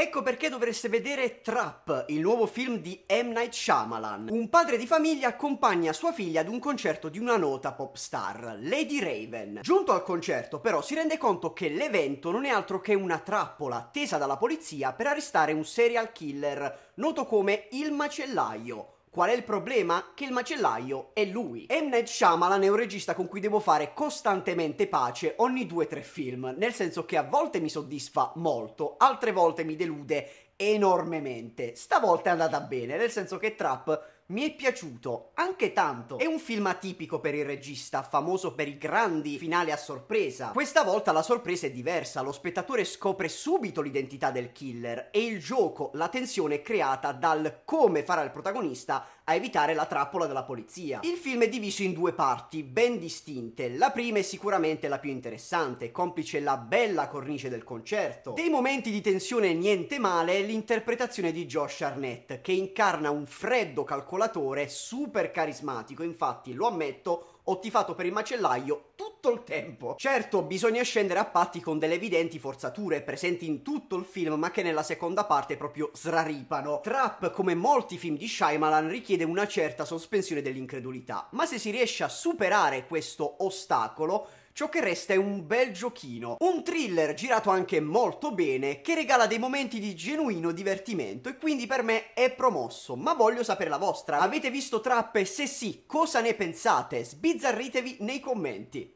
Ecco perché dovreste vedere Trap, il nuovo film di M. Night Shyamalan. Un padre di famiglia accompagna sua figlia ad un concerto di una nota pop star, Lady Raven. Giunto al concerto, però, si rende conto che l'evento non è altro che una trappola tesa dalla polizia per arrestare un serial killer noto come il macellaio Qual è il problema? Che il macellaio è lui. M. Night Shyamalan è un regista con cui devo fare costantemente pace ogni 2-3 film, nel senso che a volte mi soddisfa molto, altre volte mi delude enormemente. Stavolta è andata bene, nel senso che Trap mi è piaciuto anche tanto. È un film atipico per il regista, famoso per i grandi finali a sorpresa. Questa volta la sorpresa è diversa, lo spettatore scopre subito l'identità del killer e il gioco, la tensione creata dal come farà il protagonista a evitare la trappola della polizia. Il film è diviso in due parti ben distinte. La prima è sicuramente la più interessante, complice la bella cornice del concerto. Dei momenti di tensione niente male è l'interpretazione di Josh Arnett, che incarna un freddo calcolatore super carismatico. Infatti, lo ammetto, ho tifato per il macellaio tutto tutto il tempo. Certo, bisogna scendere a patti con delle evidenti forzature presenti in tutto il film, ma che nella seconda parte proprio sraripano. Trap, come molti film di Shyamalan, richiede una certa sospensione dell'incredulità, ma se si riesce a superare questo ostacolo, ciò che resta è un bel giochino, un thriller girato anche molto bene che regala dei momenti di genuino divertimento e quindi per me è promosso, ma voglio sapere la vostra. Avete visto Trap e se sì, cosa ne pensate? Sbizzarritevi nei commenti.